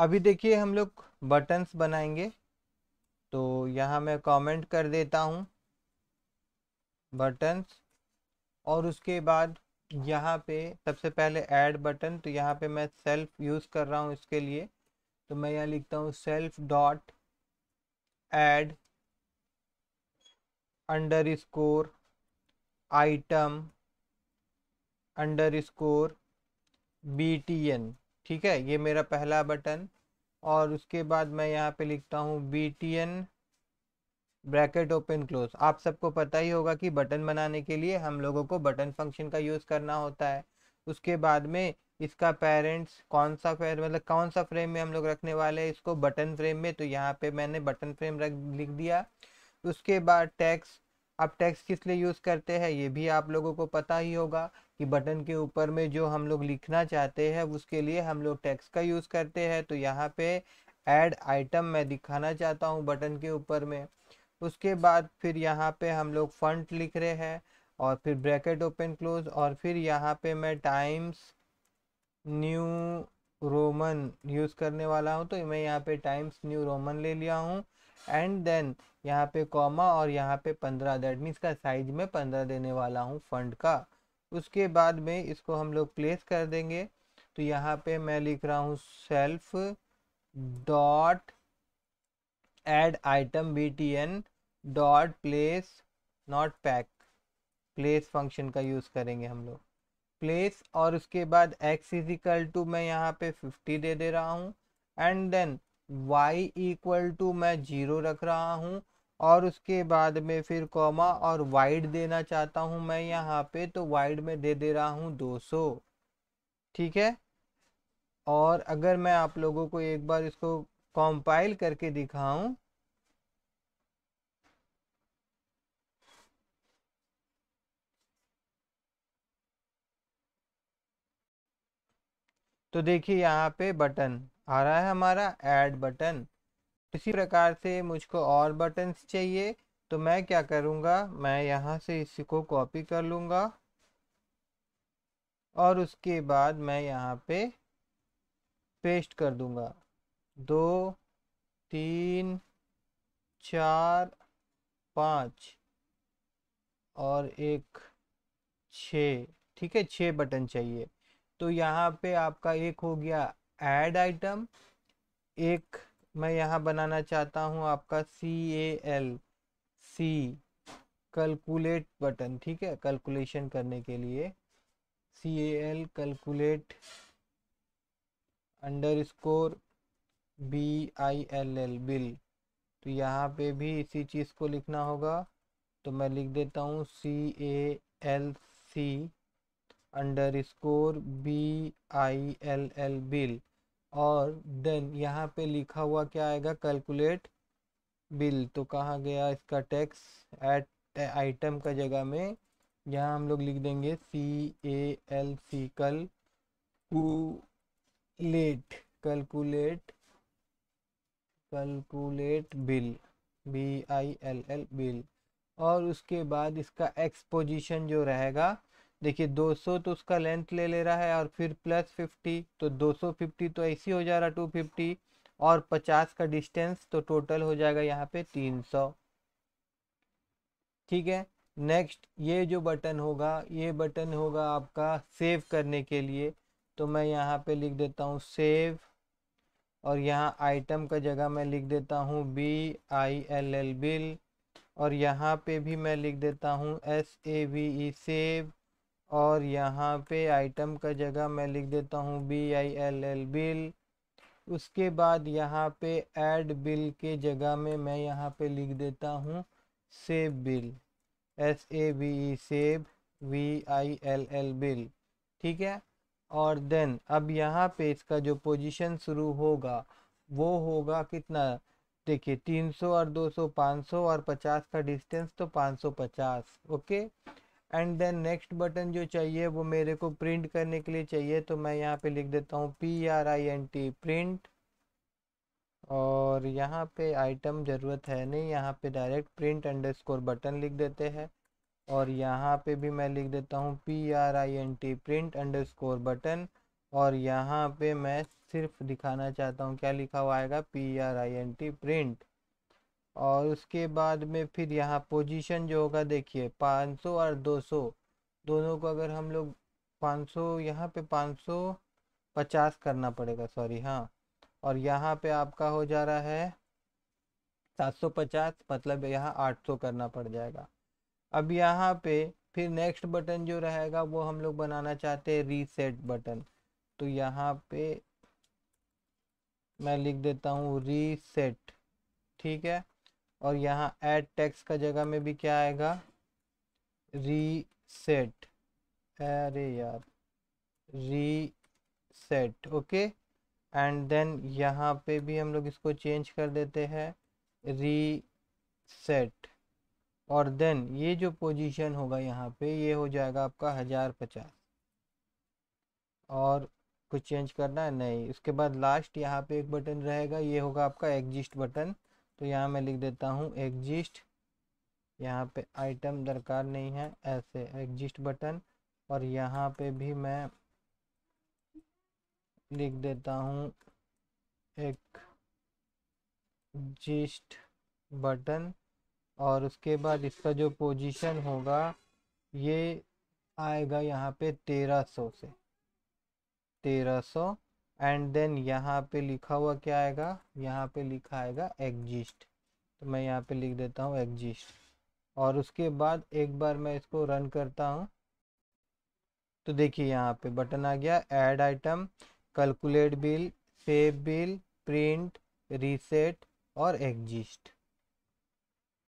अभी देखिए हम लोग बटन्स बनाएंगे तो यहाँ मैं कमेंट कर देता हूँ बटन्स और उसके बाद यहाँ पे सबसे पहले ऐड बटन तो यहाँ पे मैं सेल्फ यूज़ कर रहा हूँ इसके लिए तो मैं यहाँ लिखता हूँ self dot add underscore item underscore B T N ठीक है ये मेरा पहला बटन और उसके बाद मैं यहाँ पे लिखता हूँ B T N bracket open close आप सबको पता ही होगा कि बटन बनाने के लिए हम लोगों को बटन फंक्शन का यूज़ करना होता है उसके बाद में इसका पेरेंट्स कौन सा फेर मतलब कौन सा फ्रेम में हम लोग रखने वाले हैं इसको बटन फ्रेम में तो यहाँ पे मैंने बटन फ्रेम रख लिख दिया उसके बाद टैक्स आप टैक्स किस लिए यूज़ करते हैं ये भी आप लोगों को पता ही होगा कि बटन के ऊपर में जो हम लोग लिखना चाहते हैं उसके लिए हम लोग टैक्स का यूज़ करते हैं तो यहाँ पे ऐड आइटम मैं दिखाना चाहता हूँ बटन के ऊपर में उसके बाद फिर यहाँ पे हम लोग फंट लिख रहे हैं और फिर ब्रैकेट ओपन क्लोज और फिर यहाँ पे मैं टाइम्स न्यू रोमन यूज़ करने वाला हूँ तो मैं यहाँ पे टाइम्स न्यू रोमन ले लिया हूँ एंड देन यहाँ पे कॉमा और यहाँ पे पंद्रह दैट मीन्स का साइज में पंद्रह देने वाला हूँ फंड का उसके बाद में इसको हम लोग प्लेस कर देंगे तो यहाँ पे मैं लिख रहा हूँ self dot add item B T N dot place not pack place function का यूज़ करेंगे हम लोग प्लेस और उसके बाद x इज इक्वल टू मैं यहाँ पे फिफ्टी दे दे रहा हूँ and then y equal to मैं जीरो रख रहा हूँ और उसके बाद में फिर कॉमा और वाइड देना चाहता हूँ मैं यहाँ पे तो वाइड में दे दे रहा हूँ 200 ठीक है और अगर मैं आप लोगों को एक बार इसको कॉम्पाइल करके दिखाऊं तो देखिए यहाँ पे बटन आ रहा है हमारा ऐड बटन इसी प्रकार से मुझको और बटन्स चाहिए तो मैं क्या करूँगा मैं यहाँ से इसको कॉपी कर लूँगा और उसके बाद मैं यहाँ पे पेस्ट कर दूँगा दो तीन चार पाँच और एक छ ठीक है छः बटन चाहिए तो यहाँ पे आपका एक हो गया ऐड आइटम एक मैं यहाँ बनाना चाहता हूँ आपका C A L C calculate button ठीक है कैलकुलेशन करने के लिए C A L calculate underscore B I L L bill तो यहाँ पे भी इसी चीज़ को लिखना होगा तो मैं लिख देता हूँ C A L C underscore B I L L bill और देन यहाँ पे लिखा हुआ क्या आएगा कैलकुलेट बिल तो कहा गया इसका टैक्स एट आइटम का जगह में यहाँ हम लोग लिख देंगे सी A L C calculate calculate calculate bill B I L L bill और उसके बाद इसका एक्सपोजिशन जो रहेगा देखिए 200 तो उसका लेंथ ले ले रहा है और फिर प्लस 50 तो 250 तो ऐसी हो जा रहा 250 और 50 का डिस्टेंस तो टोटल हो जाएगा यहाँ पे 300 ठीक है नेक्स्ट ये जो बटन होगा ये बटन होगा आपका सेव करने के लिए तो मैं यहाँ पे लिख देता हूँ सेव और यहाँ आइटम का जगह मैं लिख देता हूँ B I L L bill और यहाँ पे भी मैं लिख देता हूँ S A V E save और यहाँ पे आइटम का जगह मैं लिख देता हूँ B I L L bill उसके बाद यहाँ पे ऐड बिल के जगह में मैं यहाँ पे लिख देता हूँ save bill S A V E save B I L L bill ठीक है और देन अब यहाँ पे इसका जो पोजीशन शुरू होगा वो होगा कितना देखिए 300 और 200 500 और 50 का डिस्टेंस तो 550 okay and then next button जो चाहिए वो मेरे को प्रिंट करने के लिए चाहिए तो मैं यहाँ पे लिख देता हूँ P R I N T print और यहाँ पे आइटम ज़रूरत है नहीं यहाँ पे डायरेक्ट प्रिंट अंडरस्कोर बटन लिख देते हैं और यहाँ पे भी मैं लिख देता हूँ P R I N T print underscore button और यहाँ पे मैं सिर्फ दिखाना चाहता हूँ क्या लिखा हुआ आएगा P R I N T print और उसके बाद में फिर यहाँ पोजीशन जो होगा देखिए 500 और 200 दोनों को अगर हम लोग 500 यहाँ पे पाँच करना पड़ेगा सॉरी हाँ और यहाँ पे आपका हो जा रहा है 750 मतलब यहाँ 800 करना पड़ जाएगा अब यहाँ पे फिर नेक्स्ट बटन जो रहेगा वो हम लोग बनाना चाहते हैं रीसेट बटन तो यहाँ पे मैं लिख देता हूँ रीसेट ठीक है और यहाँ ऐड टैक्स का जगह में भी क्या आएगा रीसेट अरे यार रीसेट ओके एंड देन यहाँ पे भी हम लोग इसको चेंज कर देते हैं रीसेट और देन ये जो पोजीशन होगा यहाँ पे ये हो जाएगा आपका हज़ार पचास और कुछ चेंज करना है नहीं उसके बाद लास्ट यहाँ पे एक बटन रहेगा ये होगा आपका एग्जिस्ट बटन तो यहाँ मैं लिख देता हूँ एग्जिस्ट यहाँ पे आइटम दरकार नहीं है ऐसे एग्जिस्ट बटन और यहाँ पे भी मैं लिख देता हूँ एक जिस्ट बटन और उसके बाद इसका जो पोजीशन होगा ये आएगा यहाँ पे तेरह सौ से तेरह सौ एंड देन यहाँ पे लिखा हुआ क्या आएगा यहाँ पे लिखा आएगा एग्जिस्ट तो मैं यहाँ पे लिख देता हूँ एग्जिस्ट और उसके बाद एक बार मैं इसको रन करता हूँ तो देखिए यहाँ पे बटन आ गया add item calculate bill save bill print reset और एग्जिस्ट